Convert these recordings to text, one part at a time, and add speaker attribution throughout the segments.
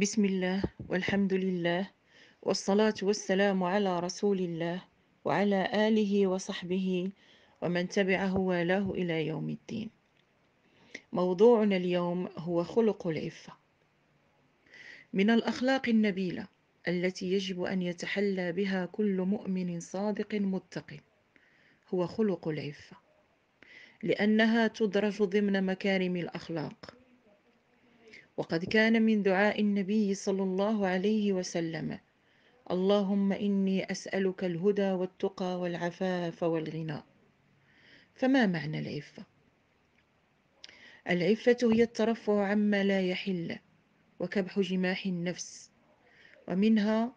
Speaker 1: بسم الله والحمد لله والصلاة والسلام على رسول الله وعلى آله وصحبه ومن تبعه والاه إلى يوم الدين. موضوعنا اليوم هو خلق العفة. من الأخلاق النبيلة التي يجب أن يتحلى بها كل مؤمن صادق متق هو خلق العفة، لأنها تدرج ضمن مكارم الأخلاق. وقد كان من دعاء النبي صلى الله عليه وسلم اللهم إني أسألك الهدى والتقى والعفاف والغنى فما معنى العفة؟ العفة هي الترفع عما لا يحل وكبح جماح النفس ومنها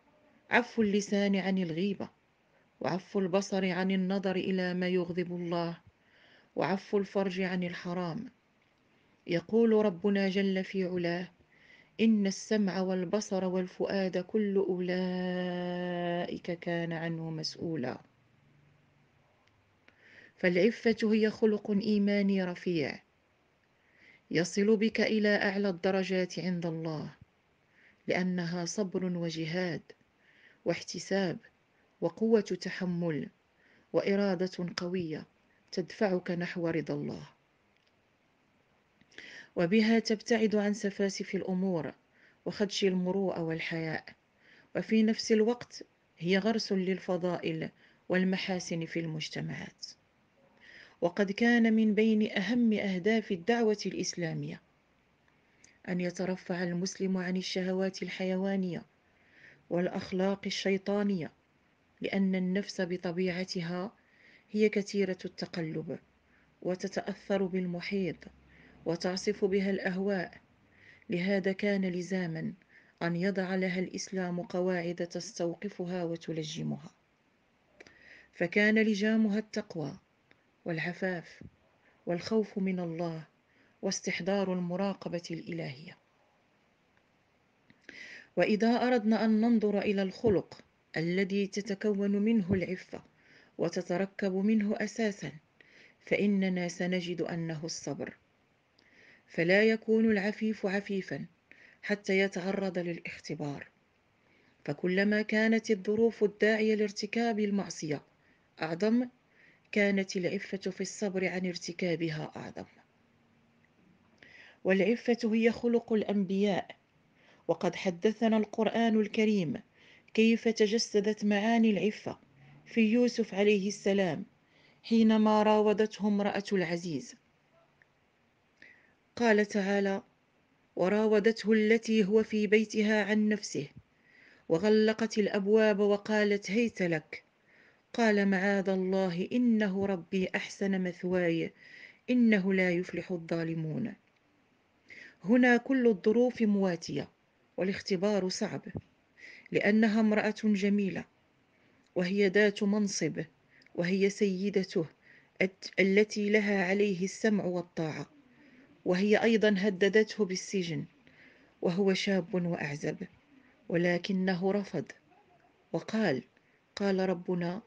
Speaker 1: عفو اللسان عن الغيبة وعفو البصر عن النظر إلى ما يغضب الله وعفو الفرج عن الحرام يقول ربنا جل في علاه إن السمع والبصر والفؤاد كل أولئك كان عنه مسؤولا فالعفة هي خلق إيماني رفيع يصل بك إلى أعلى الدرجات عند الله لأنها صبر وجهاد واحتساب وقوة تحمل وإرادة قوية تدفعك نحو رضا الله وبها تبتعد عن سفاسف الأمور وخدش المروءة والحياء وفي نفس الوقت هي غرس للفضائل والمحاسن في المجتمعات وقد كان من بين أهم أهداف الدعوة الإسلامية أن يترفع المسلم عن الشهوات الحيوانية والأخلاق الشيطانية لأن النفس بطبيعتها هي كثيرة التقلب وتتأثر بالمحيط وتعصف بها الاهواء لهذا كان لزاما ان يضع لها الاسلام قواعد تستوقفها وتلجمها فكان لجامها التقوى والعفاف والخوف من الله واستحضار المراقبه الالهيه واذا اردنا ان ننظر الى الخلق الذي تتكون منه العفه وتتركب منه اساسا فاننا سنجد انه الصبر فلا يكون العفيف عفيفا حتى يتعرض للاختبار فكلما كانت الظروف الداعية لارتكاب المعصية أعظم كانت العفة في الصبر عن ارتكابها أعظم والعفة هي خلق الأنبياء وقد حدثنا القرآن الكريم كيف تجسدت معاني العفة في يوسف عليه السلام حينما راودته امرأة العزيز قال تعالى وراودته التي هو في بيتها عن نفسه وغلقت الابواب وقالت هيت لك قال معاذ الله انه ربي احسن مثواي انه لا يفلح الظالمون هنا كل الظروف مواتيه والاختبار صعب لانها امراه جميله وهي ذات منصب وهي سيدته التي لها عليه السمع والطاعه وهي أيضا هددته بالسجن وهو شاب وأعزب ولكنه رفض وقال قال ربنا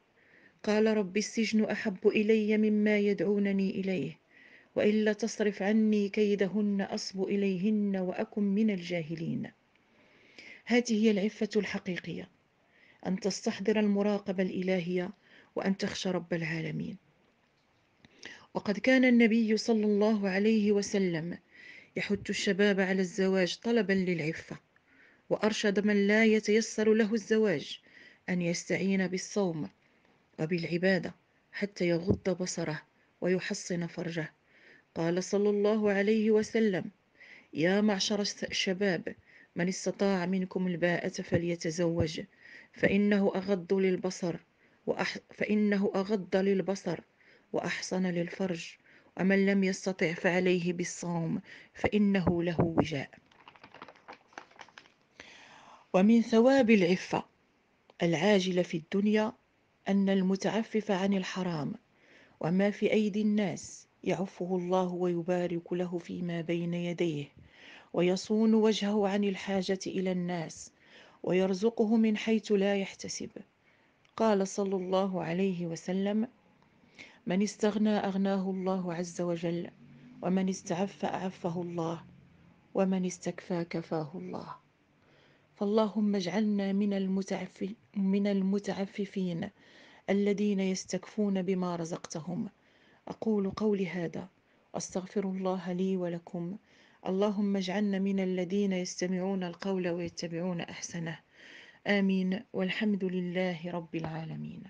Speaker 1: قال رب السجن أحب إلي مما يدعونني إليه وإلا تصرف عني كيدهن أصب إليهن وأكن من الجاهلين هذه هي العفة الحقيقية أن تستحضر المراقبة الإلهية وأن تخشى رب العالمين وقد كان النبي صلى الله عليه وسلم يحث الشباب على الزواج طلبا للعفة وأرشد من لا يتيسر له الزواج أن يستعين بالصوم وبالعبادة حتى يغض بصره ويحصن فرجه قال صلى الله عليه وسلم يا معشر الشباب من استطاع منكم الباءة فليتزوج فإنه أغض للبصر وأح... فإنه أغض للبصر وأحصن للفرج ومن لم يستطع فعليه بالصوم فإنه له وجاء ومن ثواب العفة العاجلة في الدنيا أن المتعفف عن الحرام وما في أيدي الناس يعفه الله ويبارك له فيما بين يديه ويصون وجهه عن الحاجة إلى الناس ويرزقه من حيث لا يحتسب قال صلى الله عليه وسلم من استغنى أغناه الله عز وجل ومن استعف أعفه الله ومن استكفى كفاه الله فاللهم اجعلنا من, المتعف من المتعففين الذين يستكفون بما رزقتهم أقول قولي هذا أستغفر الله لي ولكم اللهم اجعلنا من الذين يستمعون القول ويتبعون أحسنه آمين والحمد لله رب العالمين